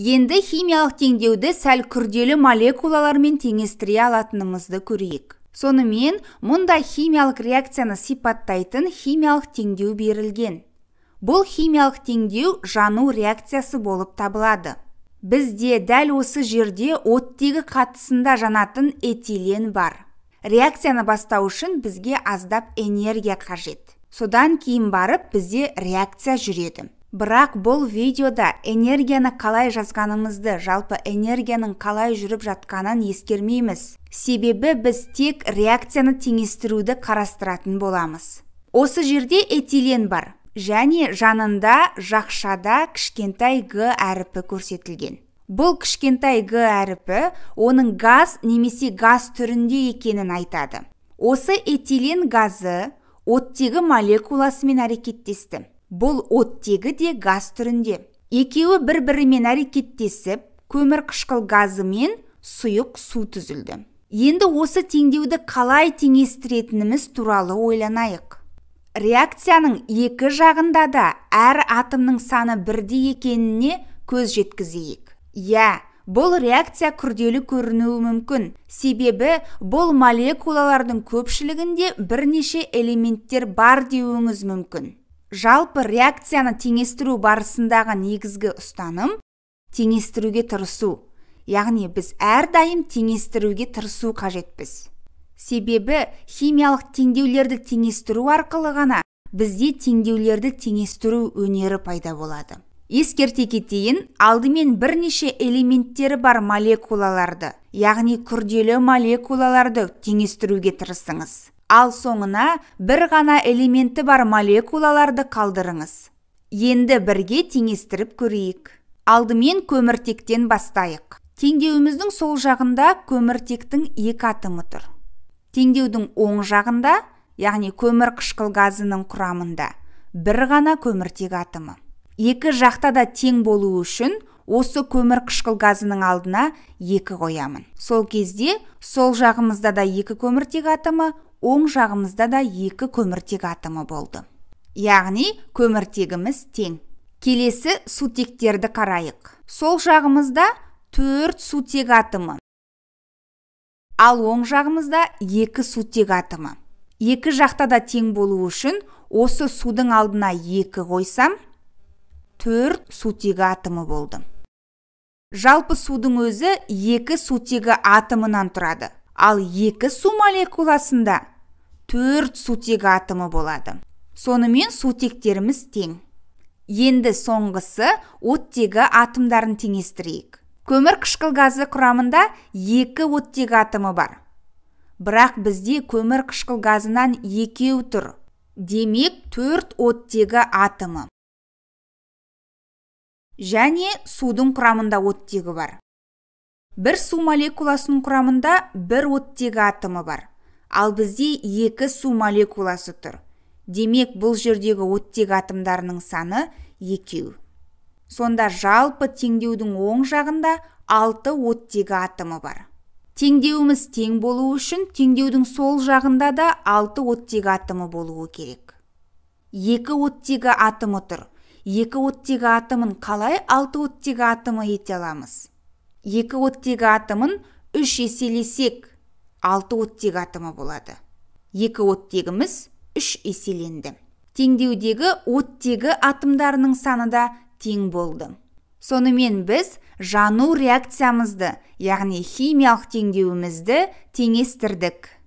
Енді химиялық теңдеуді сәл күрделі молекулалармен теңестіре алатынымызды көрейік. Сонымен, мұнда химиялық реакцияны сипаттайтын химиялық теңдеу берілген. Бұл химиялық теңдеу жану реакциясы болып табылады. Бізде дәл осы жерде оттегі қатысында жанатын этилен бар. Реакцияны бастау үшін бізге аздап энергия қажет. Содан кейін барып бізде реакция жүреді бірақ бұл видеода энергияны қалай жазғанымызды жалпы энергияның қалай жүріп жатқанын ескермейміз себебі біз тек реакцияны теңестіруді қарастыратын боламыз осы жерде этилен бар және жанында жақшада кішкентай г әріпі көрсетілген бұл кішкентай г әріпі оның газ немесе газ түрінде екенін айтады осы этилен газы оттегі молекуласымен әрекеттесті бұл оттегі де газ түрінде екеуі бір бірімен әрекеттесіп көмір қышқыл газы мен сұйық су түзілді енді осы теңдеуді қалай теңестіретініміз туралы ойланайық реакцияның екі жағында да әр атомның саны бірдей екеніне көз жеткізейік иә бұл реакция күрделі көрінуі мүмкін себебі бұл молекулалардың көпшілігінде бірнеше элементтер бар деуіңіз мүмкін жалпы реакцияны теңестіру барысындағы негізгі ұстаным теңестіруге тырысу яғни біз әрдайым теңестіруге тырысу қажетпіз себебі химиялық теңдеулерді теңестіру арқылы ғана бізде теңдеулерді теңестіру өнері пайда болады ескерте кетейін алдымен бірнеше элементтері бар молекулаларды яғни күрделі молекулаларды теңестіруге тырысыңыз ал соңына бір ғана элементі бар молекулаларды қалдырыңыз енді бірге теңестіріп көрейік алдымен көміртектен бастайық теңдеуіміздің сол жағында көміртектің екі атомы тұр теңдеудің оң жағында яғни көмір қышқыл газының құрамында бір ғана көміртек атомы екі жақта да тең болуы үшін осы көмір қышқыл газының алдына екі қоямын сол кезде сол жағымызда да екі көміртек атомы оң жағымызда да екі көміртек атомы болды яғни көміртегіміз тең келесі сутектерді қарайық сол жағымызда төрт сутек атомы ал оң жағымызда екі сутек атомы екі жақта да тең болу үшін осы судың алдына екі қойсам төрт сутегі атомы болды жалпы судың өзі екі сутегі атомынан тұрады ал екі су молекуласында төрт сутегі атомы болады сонымен сутектеріміз тең енді соңғысы оттегі атомдарын теңестірейік көмір қышқыл газы құрамында екі оттегі атомы бар бірақ бізде көмір қышқыл газынан екеу тұр демек төрт оттегі атомы және судың құрамында оттегі бар бір су молекуласының құрамында бір оттегі атомы бар ал бізде екі су молекуласы тұр демек бұл жердегі оттегі атомдарының саны екеу сонда жалпы теңдеудің оң жағында алты оттегі атомы бар теңдеуіміз тең болу үшін теңдеудің сол жағында да алты оттегі атомы болуы керек екі оттегі атомы тұр екі оттегі атомын қалай алты оттегі атомы ете аламыз екі оттегі атомын үш еселесек алты оттегі атомы болады екі оттегіміз үш еселенді теңдеудегі оттегі атомдарының саны да тең болды сонымен біз жану реакциямызды яғни химиялық теңдеуімізді теңестірдік